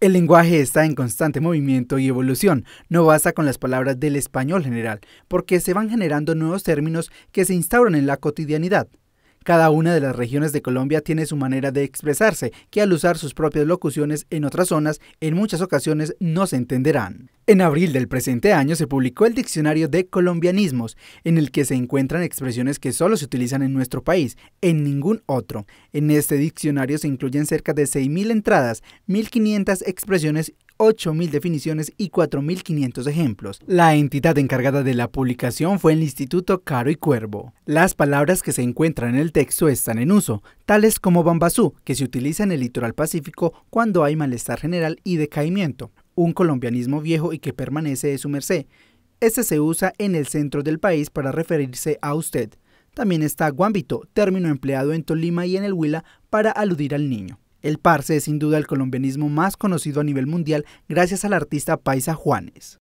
El lenguaje está en constante movimiento y evolución. No basta con las palabras del español general, porque se van generando nuevos términos que se instauran en la cotidianidad. Cada una de las regiones de Colombia tiene su manera de expresarse, que al usar sus propias locuciones en otras zonas, en muchas ocasiones no se entenderán. En abril del presente año se publicó el Diccionario de Colombianismos, en el que se encuentran expresiones que solo se utilizan en nuestro país, en ningún otro. En este diccionario se incluyen cerca de 6.000 entradas, 1.500 expresiones 8.000 definiciones y 4.500 ejemplos. La entidad encargada de la publicación fue el Instituto Caro y Cuervo. Las palabras que se encuentran en el texto están en uso, tales como bambazú, que se utiliza en el litoral pacífico cuando hay malestar general y decaimiento, un colombianismo viejo y que permanece de su merced. Este se usa en el centro del país para referirse a usted. También está guambito, término empleado en Tolima y en el Huila para aludir al niño. El parse es sin duda el colombianismo más conocido a nivel mundial gracias al artista paisa Juanes.